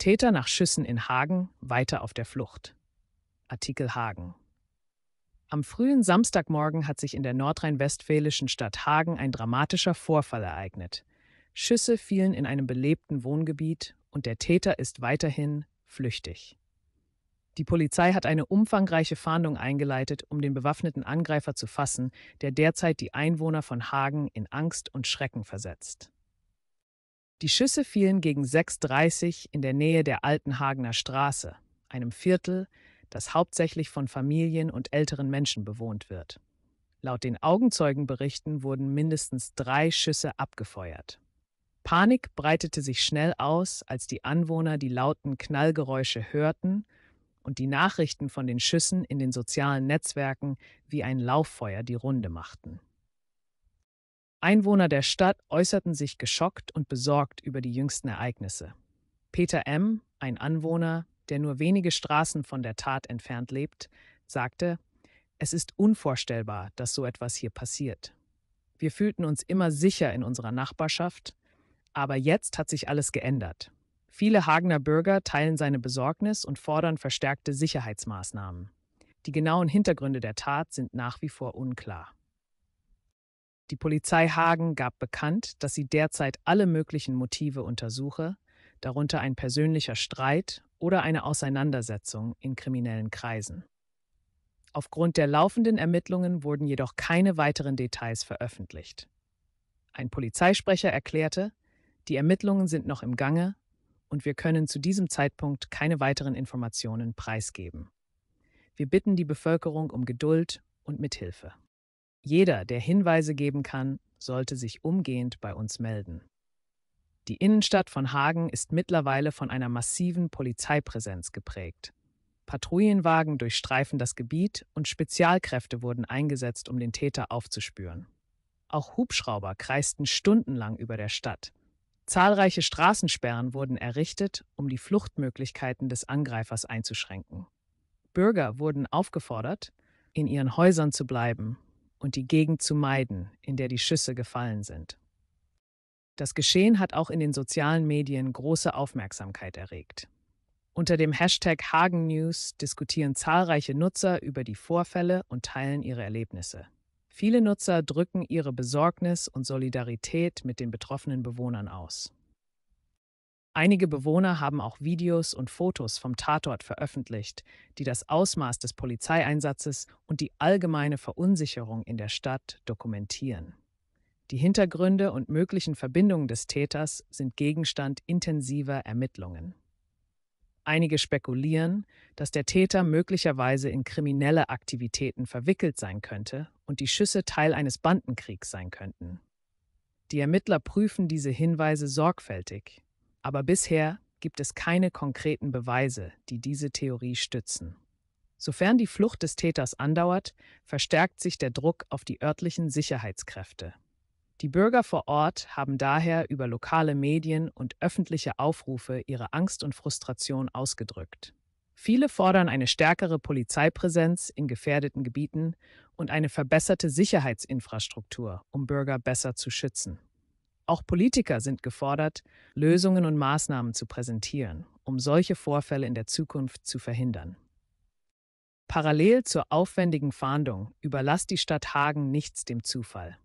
Täter nach Schüssen in Hagen weiter auf der Flucht. Artikel Hagen. Am frühen Samstagmorgen hat sich in der nordrhein-westfälischen Stadt Hagen ein dramatischer Vorfall ereignet. Schüsse fielen in einem belebten Wohngebiet und der Täter ist weiterhin flüchtig. Die Polizei hat eine umfangreiche Fahndung eingeleitet, um den bewaffneten Angreifer zu fassen, der derzeit die Einwohner von Hagen in Angst und Schrecken versetzt. Die Schüsse fielen gegen 6.30 Uhr in der Nähe der Altenhagener Straße, einem Viertel, das hauptsächlich von Familien und älteren Menschen bewohnt wird. Laut den Augenzeugenberichten wurden mindestens drei Schüsse abgefeuert. Panik breitete sich schnell aus, als die Anwohner die lauten Knallgeräusche hörten und die Nachrichten von den Schüssen in den sozialen Netzwerken wie ein Lauffeuer die Runde machten. Einwohner der Stadt äußerten sich geschockt und besorgt über die jüngsten Ereignisse. Peter M., ein Anwohner, der nur wenige Straßen von der Tat entfernt lebt, sagte, es ist unvorstellbar, dass so etwas hier passiert. Wir fühlten uns immer sicher in unserer Nachbarschaft, aber jetzt hat sich alles geändert. Viele Hagener Bürger teilen seine Besorgnis und fordern verstärkte Sicherheitsmaßnahmen. Die genauen Hintergründe der Tat sind nach wie vor unklar. Die Polizei Hagen gab bekannt, dass sie derzeit alle möglichen Motive untersuche, darunter ein persönlicher Streit oder eine Auseinandersetzung in kriminellen Kreisen. Aufgrund der laufenden Ermittlungen wurden jedoch keine weiteren Details veröffentlicht. Ein Polizeisprecher erklärte, die Ermittlungen sind noch im Gange und wir können zu diesem Zeitpunkt keine weiteren Informationen preisgeben. Wir bitten die Bevölkerung um Geduld und Mithilfe. Jeder, der Hinweise geben kann, sollte sich umgehend bei uns melden. Die Innenstadt von Hagen ist mittlerweile von einer massiven Polizeipräsenz geprägt. Patrouillenwagen durchstreifen das Gebiet und Spezialkräfte wurden eingesetzt, um den Täter aufzuspüren. Auch Hubschrauber kreisten stundenlang über der Stadt. Zahlreiche Straßensperren wurden errichtet, um die Fluchtmöglichkeiten des Angreifers einzuschränken. Bürger wurden aufgefordert, in ihren Häusern zu bleiben und die Gegend zu meiden, in der die Schüsse gefallen sind. Das Geschehen hat auch in den sozialen Medien große Aufmerksamkeit erregt. Unter dem Hashtag Hagen News diskutieren zahlreiche Nutzer über die Vorfälle und teilen ihre Erlebnisse. Viele Nutzer drücken ihre Besorgnis und Solidarität mit den betroffenen Bewohnern aus. Einige Bewohner haben auch Videos und Fotos vom Tatort veröffentlicht, die das Ausmaß des Polizeieinsatzes und die allgemeine Verunsicherung in der Stadt dokumentieren. Die Hintergründe und möglichen Verbindungen des Täters sind Gegenstand intensiver Ermittlungen. Einige spekulieren, dass der Täter möglicherweise in kriminelle Aktivitäten verwickelt sein könnte und die Schüsse Teil eines Bandenkriegs sein könnten. Die Ermittler prüfen diese Hinweise sorgfältig, aber bisher gibt es keine konkreten Beweise, die diese Theorie stützen. Sofern die Flucht des Täters andauert, verstärkt sich der Druck auf die örtlichen Sicherheitskräfte. Die Bürger vor Ort haben daher über lokale Medien und öffentliche Aufrufe ihre Angst und Frustration ausgedrückt. Viele fordern eine stärkere Polizeipräsenz in gefährdeten Gebieten und eine verbesserte Sicherheitsinfrastruktur, um Bürger besser zu schützen. Auch Politiker sind gefordert, Lösungen und Maßnahmen zu präsentieren, um solche Vorfälle in der Zukunft zu verhindern. Parallel zur aufwendigen Fahndung überlass die Stadt Hagen nichts dem Zufall.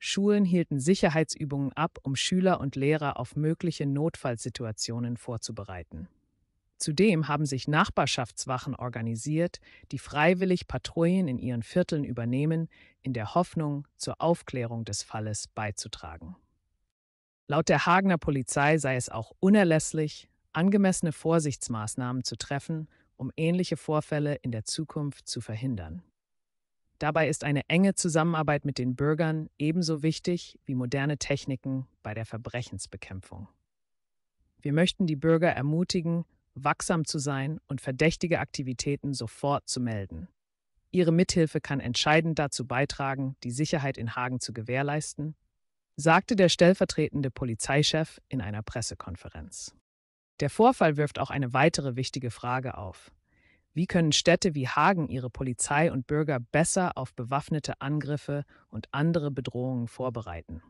Schulen hielten Sicherheitsübungen ab, um Schüler und Lehrer auf mögliche Notfallsituationen vorzubereiten. Zudem haben sich Nachbarschaftswachen organisiert, die freiwillig Patrouillen in ihren Vierteln übernehmen, in der Hoffnung, zur Aufklärung des Falles beizutragen. Laut der Hagener Polizei sei es auch unerlässlich, angemessene Vorsichtsmaßnahmen zu treffen, um ähnliche Vorfälle in der Zukunft zu verhindern. Dabei ist eine enge Zusammenarbeit mit den Bürgern ebenso wichtig wie moderne Techniken bei der Verbrechensbekämpfung. Wir möchten die Bürger ermutigen, wachsam zu sein und verdächtige Aktivitäten sofort zu melden. Ihre Mithilfe kann entscheidend dazu beitragen, die Sicherheit in Hagen zu gewährleisten sagte der stellvertretende Polizeichef in einer Pressekonferenz. Der Vorfall wirft auch eine weitere wichtige Frage auf. Wie können Städte wie Hagen ihre Polizei und Bürger besser auf bewaffnete Angriffe und andere Bedrohungen vorbereiten?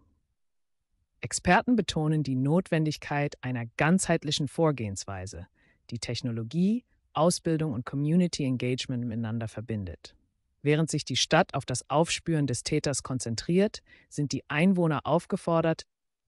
Experten betonen die Notwendigkeit einer ganzheitlichen Vorgehensweise, die Technologie, Ausbildung und Community Engagement miteinander verbindet. Während sich die Stadt auf das Aufspüren des Täters konzentriert, sind die Einwohner aufgefordert,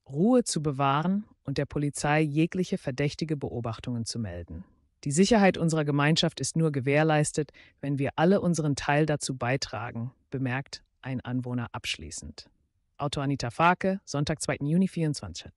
Ruhe zu bewahren und der Polizei jegliche verdächtige Beobachtungen zu melden. Die Sicherheit unserer Gemeinschaft ist nur gewährleistet, wenn wir alle unseren Teil dazu beitragen, bemerkt ein Anwohner abschließend. Autor Anita Farke, Sonntag, 2. Juni 24.